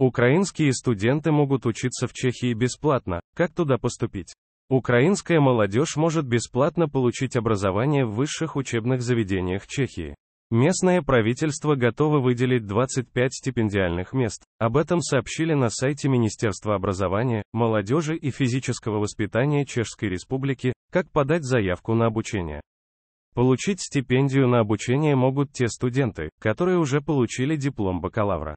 Украинские студенты могут учиться в Чехии бесплатно. Как туда поступить? Украинская молодежь может бесплатно получить образование в высших учебных заведениях Чехии. Местное правительство готово выделить 25 стипендиальных мест. Об этом сообщили на сайте Министерства образования, молодежи и физического воспитания Чешской Республики, как подать заявку на обучение. Получить стипендию на обучение могут те студенты, которые уже получили диплом бакалавра.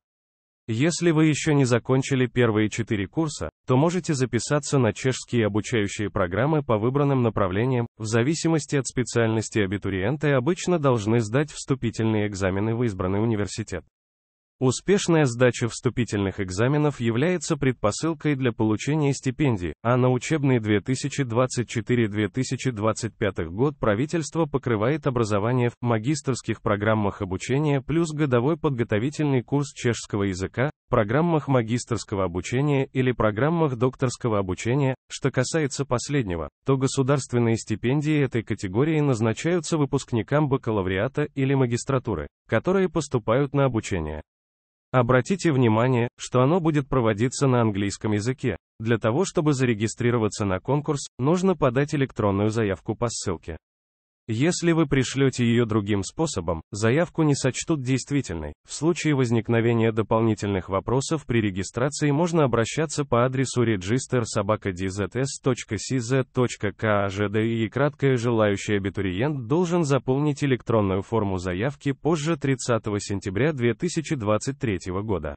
Если вы еще не закончили первые четыре курса, то можете записаться на чешские обучающие программы по выбранным направлениям, в зависимости от специальности абитуриенты обычно должны сдать вступительные экзамены в избранный университет. Успешная сдача вступительных экзаменов является предпосылкой для получения стипендий, а на учебный 2024-2025 год правительство покрывает образование в магистрских программах обучения плюс годовой подготовительный курс чешского языка, программах магистрского обучения или программах докторского обучения. Что касается последнего, то государственные стипендии этой категории назначаются выпускникам бакалавриата или магистратуры, которые поступают на обучение. Обратите внимание, что оно будет проводиться на английском языке. Для того, чтобы зарегистрироваться на конкурс, нужно подать электронную заявку по ссылке. Если вы пришлете ее другим способом, заявку не сочтут действительной. В случае возникновения дополнительных вопросов при регистрации можно обращаться по адресу register.sobaka.dzs.cz.kajd и краткое желающий абитуриент должен заполнить электронную форму заявки позже 30 сентября 2023 года.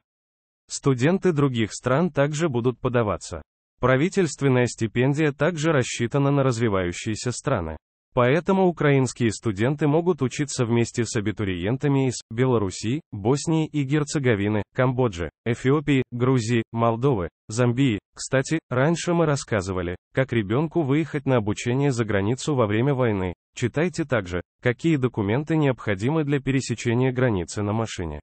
Студенты других стран также будут подаваться. Правительственная стипендия также рассчитана на развивающиеся страны. Поэтому украинские студенты могут учиться вместе с абитуриентами из Белоруссии, Боснии и Герцеговины, Камбоджи, Эфиопии, Грузии, Молдовы, Замбии. Кстати, раньше мы рассказывали, как ребенку выехать на обучение за границу во время войны. Читайте также, какие документы необходимы для пересечения границы на машине.